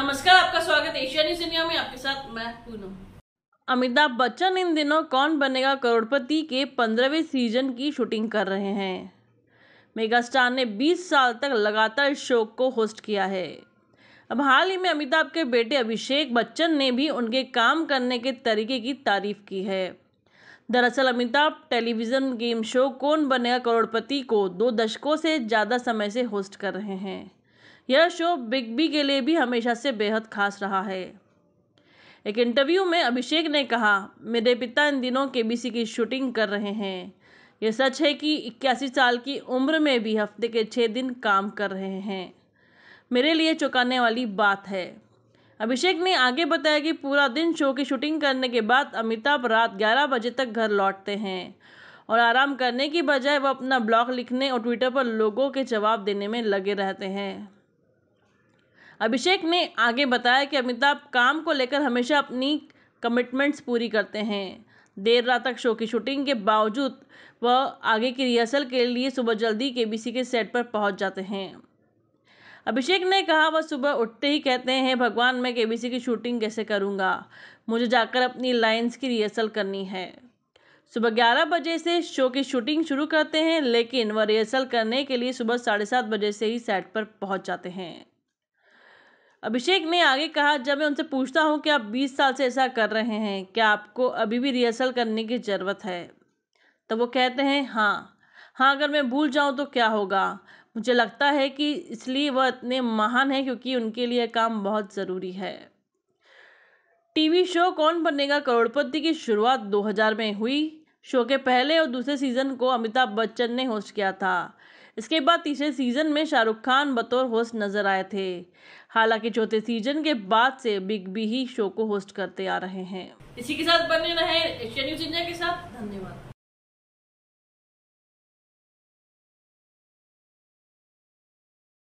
नमस्कार आपका स्वागत एशिया न्यूज इंडिया में आपके साथ मैं पूनम अमिताभ बच्चन इन दिनों कौन बनेगा करोड़पति के पंद्रहवें सीजन की शूटिंग कर रहे हैं मेगास्टार ने 20 साल तक लगातार इस शो को होस्ट किया है अब हाल ही में अमिताभ के बेटे अभिषेक बच्चन ने भी उनके काम करने के तरीके की तारीफ की है दरअसल अमिताभ टेलीविज़न गेम शो कौन बनेगा करोड़पति को दो दशकों से ज़्यादा समय से होस्ट कर रहे हैं यह शो बिग बी के लिए भी हमेशा से बेहद खास रहा है एक इंटरव्यू में अभिषेक ने कहा मेरे पिता इन दिनों केबीसी की शूटिंग कर रहे हैं यह सच है कि इक्यासी साल की उम्र में भी हफ्ते के छः दिन काम कर रहे हैं मेरे लिए चौंकाने वाली बात है अभिषेक ने आगे बताया कि पूरा दिन शो की शूटिंग करने के बाद अमिताभ रात 11 बजे तक घर लौटते हैं और आराम करने की बजाय वह अपना ब्लॉग लिखने और ट्विटर पर लोगों के जवाब देने में लगे रहते हैं अभिषेक ने आगे बताया कि अमिताभ काम को लेकर हमेशा अपनी कमिटमेंट्स पूरी करते हैं देर रात तक शो की शूटिंग के बावजूद वह आगे की रिहर्सल के लिए सुबह जल्दी केबीसी के सेट पर पहुंच जाते हैं अभिषेक ने कहा वह सुबह उठते ही कहते हैं भगवान मैं केबीसी की शूटिंग कैसे करूँगा मुझे जाकर अपनी लाइन्स की रिहर्सल करनी है सुबह ग्यारह बजे से शो की शूटिंग शुरू करते हैं लेकिन वह रिहर्सल करने के लिए सुबह साढ़े सात बजे से ही सेट पर पहुंच जाते हैं अभिषेक ने आगे कहा जब मैं उनसे पूछता हूँ कि आप 20 साल से ऐसा कर रहे हैं क्या आपको अभी भी रिहर्सल करने की ज़रूरत है तो वो कहते हैं हाँ हाँ अगर मैं भूल जाऊँ तो क्या होगा मुझे लगता है कि इसलिए वह इतने महान हैं क्योंकि उनके लिए काम बहुत ज़रूरी है टीवी शो कौन बनेगा करोड़पति की शुरुआत 2000 में हुई शो के पहले और दूसरे सीज़न को अमिताभ बच्चन ने होस्ट किया था इसके बाद तीसरे सीज़न में शाहरुख खान बतौर होस्ट नज़र आए थे हालांकि चौथे सीजन के बाद से बिग बी ही शो को होस्ट करते आ रहे हैं इसी के साथ बने रहे एशिया न्यूज इंडिया के साथ धन्यवाद